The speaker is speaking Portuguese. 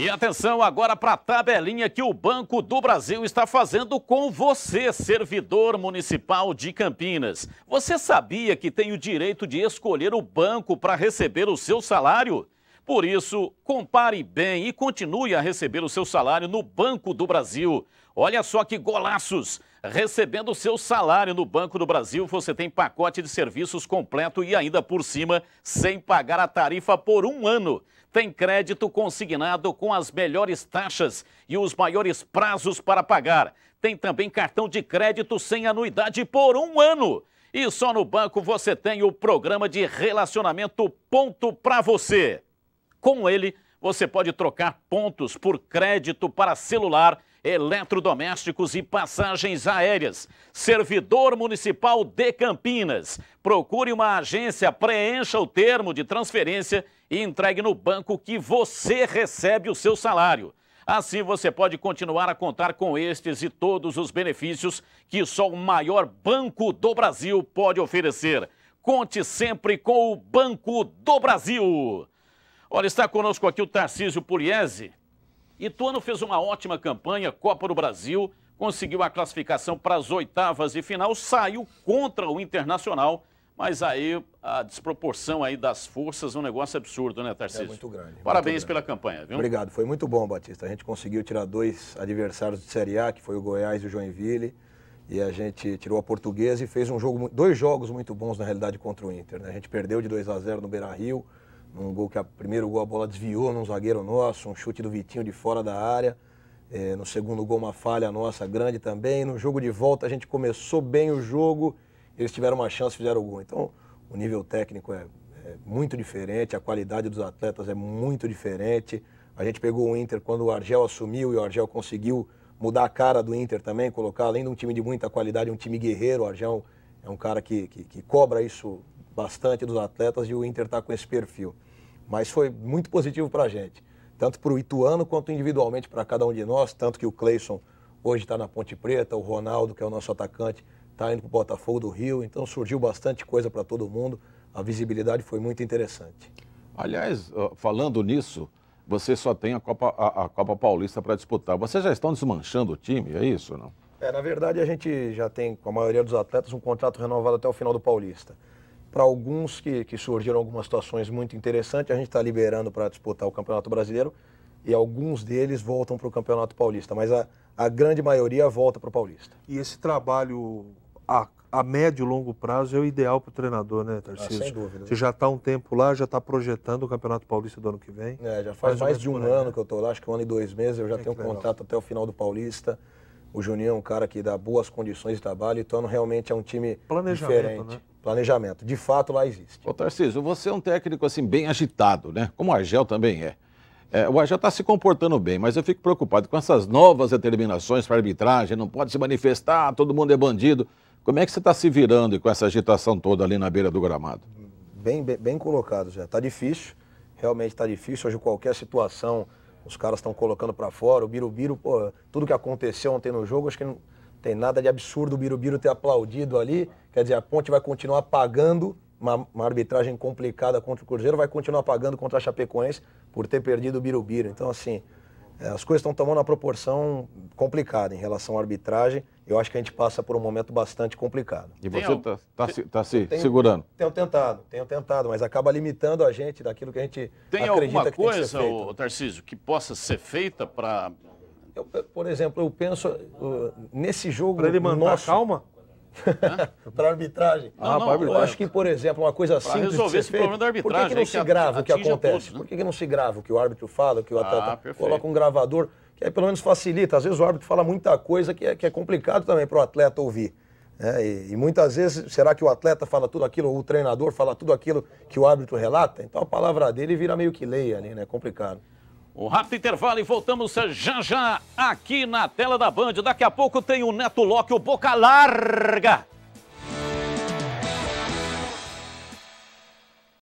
E atenção agora para a tabelinha que o Banco do Brasil está fazendo com você, servidor municipal de Campinas. Você sabia que tem o direito de escolher o banco para receber o seu salário? Por isso, compare bem e continue a receber o seu salário no Banco do Brasil. Olha só que golaços! Recebendo o seu salário no Banco do Brasil, você tem pacote de serviços completo e ainda por cima, sem pagar a tarifa por um ano. Tem crédito consignado com as melhores taxas e os maiores prazos para pagar. Tem também cartão de crédito sem anuidade por um ano. E só no banco você tem o programa de relacionamento Ponto para Você. Com ele, você pode trocar pontos por crédito para celular, eletrodomésticos e passagens aéreas. Servidor Municipal de Campinas. Procure uma agência, preencha o termo de transferência e entregue no banco que você recebe o seu salário. Assim você pode continuar a contar com estes e todos os benefícios que só o maior banco do Brasil pode oferecer. Conte sempre com o Banco do Brasil. Olha, está conosco aqui o Tarcísio Pugliese. Ituano fez uma ótima campanha, Copa do Brasil, conseguiu a classificação para as oitavas e final, saiu contra o Internacional, mas aí a desproporção aí das forças é um negócio absurdo, né, Tarcísio? É muito grande. Parabéns muito grande. pela campanha, viu? Obrigado, foi muito bom, Batista. A gente conseguiu tirar dois adversários de Série A, que foi o Goiás e o Joinville, e a gente tirou a Portuguesa e fez um jogo, dois jogos muito bons, na realidade, contra o Inter. Né? A gente perdeu de 2 a 0 no Beira-Rio, num gol que a primeiro gol a bola desviou num zagueiro nosso, um chute do Vitinho de fora da área. É, no segundo gol uma falha nossa grande também. No jogo de volta a gente começou bem o jogo, eles tiveram uma chance, fizeram o gol. Então o nível técnico é, é muito diferente, a qualidade dos atletas é muito diferente. A gente pegou o Inter quando o Argel assumiu e o Argel conseguiu mudar a cara do Inter também, colocar além de um time de muita qualidade, um time guerreiro. O Argel é um cara que, que, que cobra isso bastante dos atletas e o Inter está com esse perfil mas foi muito positivo para a gente, tanto para o Ituano quanto individualmente para cada um de nós, tanto que o Cleison hoje está na Ponte Preta, o Ronaldo, que é o nosso atacante, está indo para o Botafogo do Rio, então surgiu bastante coisa para todo mundo, a visibilidade foi muito interessante. Aliás, falando nisso, você só tem a Copa, a, a Copa Paulista para disputar. Vocês já estão desmanchando o time, é isso ou não? É, na verdade, a gente já tem, com a maioria dos atletas, um contrato renovado até o final do Paulista para alguns que, que surgiram algumas situações muito interessantes, a gente está liberando para disputar o Campeonato Brasileiro e alguns deles voltam para o Campeonato Paulista, mas a, a grande maioria volta para o Paulista. E esse trabalho a, a médio e longo prazo é o ideal para o treinador, né, ah, Tarcísio? Ah, sem dúvida. Você já está um tempo lá, já está projetando o Campeonato Paulista do ano que vem? É, já faz, faz mais de um ano né? que eu estou lá, acho que um ano e dois meses, eu já é tenho um contrato até o final do Paulista. O Juninho é um cara que dá boas condições de trabalho, então realmente é um time Planejamento, diferente. Né? planejamento. De fato, lá existe. Ô, Tarcísio, você é um técnico assim bem agitado, né? Como o Argel também é. é o Argel está se comportando bem, mas eu fico preocupado com essas novas determinações para arbitragem, não pode se manifestar, todo mundo é bandido. Como é que você está se virando com essa agitação toda ali na beira do gramado? Bem, bem, bem colocado, já. Está difícil, realmente está difícil. Hoje qualquer situação, os caras estão colocando para fora. O Birubiru, pô, tudo que aconteceu ontem no jogo, acho que não tem nada de absurdo o Birubiru ter aplaudido ali. Quer dizer, a Ponte vai continuar pagando uma, uma, arbitragem complicada contra o Cruzeiro, vai continuar pagando contra a Chapecoense por ter perdido o Birubiru. Então, assim, é, as coisas estão tomando uma proporção complicada em relação à arbitragem. Eu acho que a gente passa por um momento bastante complicado. E você está tá, tá, se tá tenho, segurando? Tenho tentado, tenho tentado, mas acaba limitando a gente daquilo que a gente tem acredita que tem que ser feito. Tem alguma coisa, Tarcísio, que possa ser feita para eu, por exemplo, eu penso uh, nesse jogo. Para ele mandar nosso... calma? para a arbitragem. Não, ah, não, arbitragem. eu é acho que, por exemplo, uma coisa simples. simples. resolver esse feito, problema da arbitragem. Por que, que não se que grava o que acontece? Todos, né? Por que, que, não se grava o que o árbitro fala, o que o atleta ah, coloca um gravador? Que aí pelo menos facilita. Às vezes o árbitro fala muita coisa que é, que é complicado também para o atleta ouvir. É, e, e, muitas vezes, será que o atleta fala tudo aquilo, ou o treinador fala tudo aquilo que o árbitro relata? Então a palavra dele vira meio que lei ali, né? É complicado. Um rápido intervalo e voltamos já já aqui na tela da Band. Daqui a pouco tem o Neto Locke, o Boca Larga.